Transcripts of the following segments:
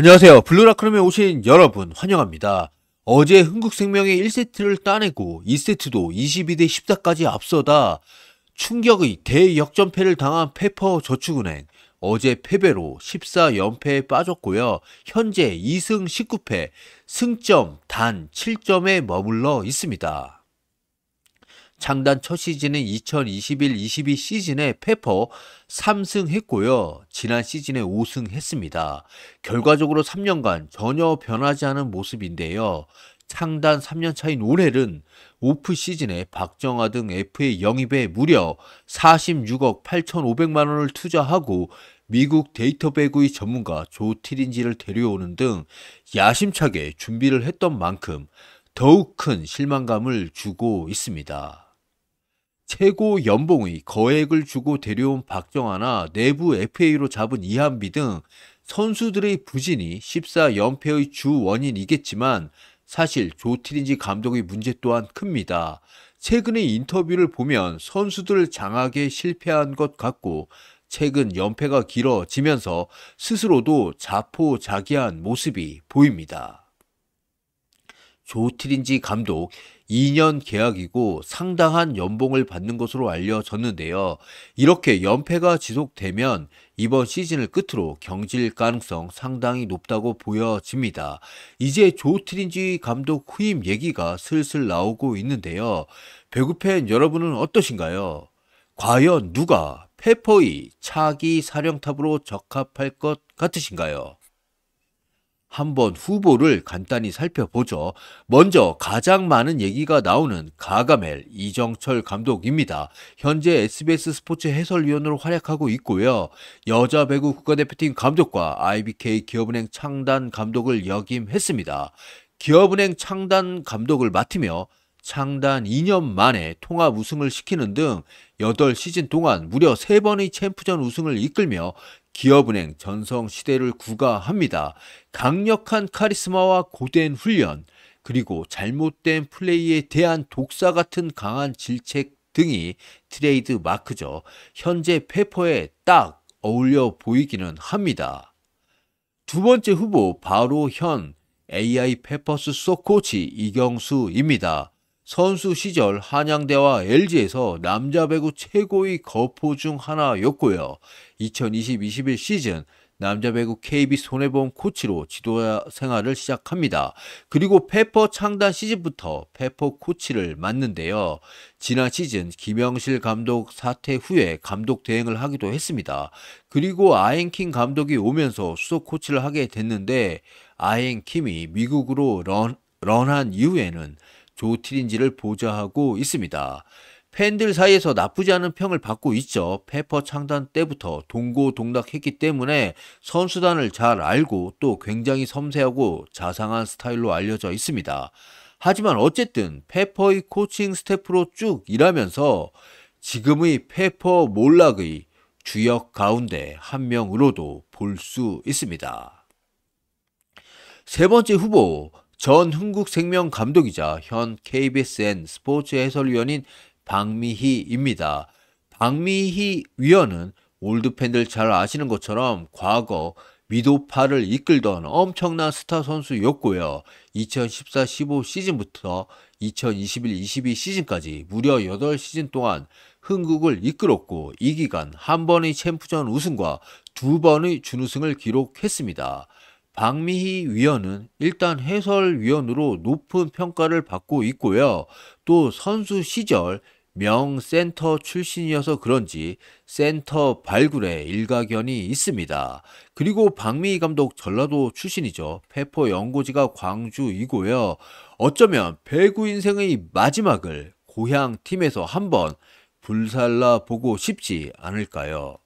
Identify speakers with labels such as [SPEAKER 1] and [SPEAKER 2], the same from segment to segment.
[SPEAKER 1] 안녕하세요. 블루라크룸에 오신 여러분 환영합니다. 어제 흥국생명의 1세트를 따내고 2세트도 22대 14까지 앞서다 충격의 대역전패를 당한 페퍼 저축은행 어제 패배로 14연패에 빠졌고요. 현재 2승 19패 승점 단 7점에 머물러 있습니다. 창단 첫 시즌인 2021-22 시즌에 페퍼 3승했고요. 지난 시즌에 5승했습니다. 결과적으로 3년간 전혀 변하지 않은 모습인데요. 창단 3년 차인 올해는 오프 시즌에 박정아 등 f 의 영입에 무려 46억 8,500만 원을 투자하고 미국 데이터 배구의 전문가 조 티린지를 데려오는 등 야심차게 준비를 했던 만큼 더욱 큰 실망감을 주고 있습니다. 최고 연봉의 거액을 주고 데려온 박정아나 내부 FA로 잡은 이한비 등 선수들의 부진이 14연패의 주 원인이겠지만 사실 조티린지 감독의 문제 또한 큽니다. 최근의 인터뷰를 보면 선수들 장악에 실패한 것 같고 최근 연패가 길어지면서 스스로도 자포자기한 모습이 보입니다. 조트린지 감독 2년 계약이고 상당한 연봉을 받는 것으로 알려졌는데요. 이렇게 연패가 지속되면 이번 시즌을 끝으로 경질 가능성 상당히 높다고 보여집니다. 이제 조트린지 감독 후임 얘기가 슬슬 나오고 있는데요. 배구팬 여러분은 어떠신가요? 과연 누가 페퍼의 차기 사령탑으로 적합할 것 같으신가요? 한번 후보를 간단히 살펴보죠. 먼저 가장 많은 얘기가 나오는 가가멜 이정철 감독입니다. 현재 SBS 스포츠 해설위원으로 활약하고 있고요. 여자 배구 국가대표팀 감독과 IBK 기업은행 창단 감독을 역임했습니다. 기업은행 창단 감독을 맡으며 창단 2년 만에 통합 우승을 시키는 등 8시즌 동안 무려 3번의 챔프전 우승을 이끌며 기업은행 전성 시대를 구가합니다. 강력한 카리스마와 고된 훈련, 그리고 잘못된 플레이에 대한 독사 같은 강한 질책 등이 트레이드 마크죠. 현재 페퍼에 딱 어울려 보이기는 합니다. 두 번째 후보 바로 현 AI 페퍼스 소코치 이경수입니다. 선수 시절 한양대와 LG에서 남자 배구 최고의 거포 중 하나였고요. 2020-21 시즌 남자 배구 KB 손해보험 코치로 지도자 생활을 시작합니다. 그리고 페퍼 창단 시즌부터 페퍼 코치를 맡는데요. 지난 시즌 김영실 감독 사퇴 후에 감독 대행을 하기도 했습니다. 그리고 아행킹 감독이 오면서 수석 코치를 하게 됐는데 아행킴이 미국으로 런, 런한 이후에는 조틸인지를 보좌하고 있습니다. 팬들 사이에서 나쁘지 않은 평을 받고 있죠. 페퍼 창단 때부터 동고동락했기 때문에 선수단을 잘 알고 또 굉장히 섬세하고 자상한 스타일로 알려져 있습니다. 하지만 어쨌든 페퍼의 코칭 스태프로 쭉 일하면서 지금의 페퍼 몰락의 주역 가운데 한 명으로도 볼 수 있습니다. 세 번째 후보 전 흥국생명 감독이자 현 KBSN 스포츠 해설위원인 박미희입니다. 박미희 위원은 올드팬들 잘 아시는 것처럼 과거 미도파를 이끌던 엄청난 스타 선수였고요. 2014-15 시즌부터 2021-22 시즌까지 무려 8시즌 동안 흥국을 이끌었고 이 기간 한 번의 챔프전 우승과 두 번의 준우승을 기록했습니다. 박미희 위원은 일단 해설위원으로 높은 평가를 받고 있고요. 또 선수 시절 명 센터 출신이어서 그런지 센터 발굴에 일가견이 있습니다. 그리고 박미희 감독 전라도 출신이죠. 페퍼 연고지가 광주이고요. 어쩌면 배구 인생의 마지막을 고향 팀에서 한번 불살라 보고 싶지 않을까요?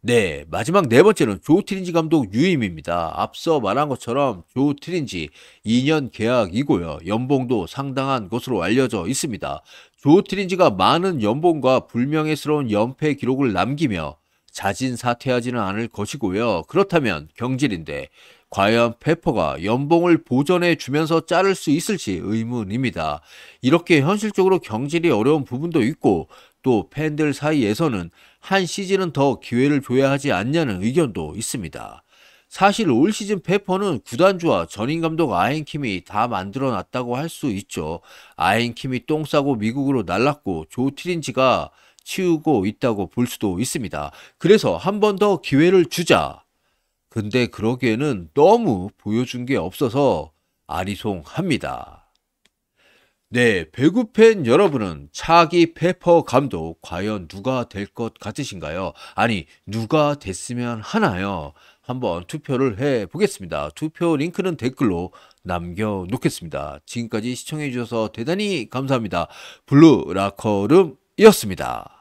[SPEAKER 1] 네, 마지막 네 번째는 조 트린지 감독 유임입니다. 앞서 말한 것처럼 조 트린지 2년 계약이고요. 연봉도 상당한 것으로 알려져 있습니다. 조 트린지가 많은 연봉과 불명예스러운 연패 기록을 남기며 자진 사퇴하지는 않을 것이고요. 그렇다면 경질인데 과연 페퍼가 연봉을 보전해 주면서 자를 수 있을지 의문입니다. 이렇게 현실적으로 경질이 어려운 부분도 있고 또 팬들 사이에서는 한 시즌은 더 기회를 줘야 하지 않냐는 의견도 있습니다. 사실 올 시즌 페퍼는 구단주와 전임 감독 아인킴이 다 만들어 놨다고 할 수 있죠. 아인킴이 똥 싸고 미국으로 날랐고 조 트린지가 치우고 있다고 볼 수도 있습니다. 그래서 한 번 더 기회를 주자. 근데 그러기에는 너무 보여준 게 없어서 아리송합니다. 네, 배구팬 여러분은 차기 페퍼 감독 과연 누가 될 것 같으신가요? 아니, 누가 됐으면 하나요? 한번 투표를 해 보겠습니다. 투표 링크는 댓글로 남겨 놓겠습니다. 지금까지 시청해 주셔서 대단히 감사합니다. 블루 라커룸이었습니다.